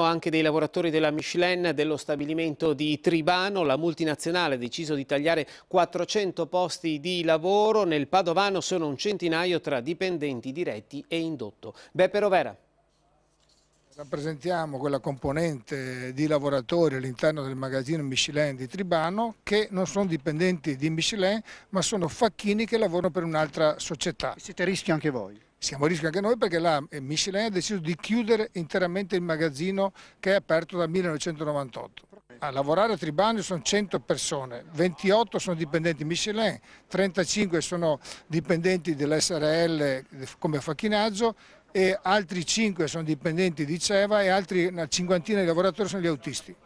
anche dei lavoratori della Michelin dello stabilimento di Tribano, la multinazionale ha deciso di tagliare 400 posti di lavoro, nel Padovano sono un centinaio tra dipendenti diretti e indotto. Beppe Rovera. Rappresentiamo quella componente di lavoratori all'interno del magazzino Michelin di Tribano che non sono dipendenti di Michelin ma sono facchini che lavorano per un'altra società. E siete a rischio anche voi? siamo a rischio anche noi perché la eh, Michelin ha deciso di chiudere interamente il magazzino che è aperto dal 1998. A lavorare a Tribano sono 100 persone, 28 sono dipendenti Michelin, 35 sono dipendenti dell'SRL eh, come facchinaggio e altri 5 sono dipendenti di Ceva e altri una cinquantina di lavoratori sono gli autisti.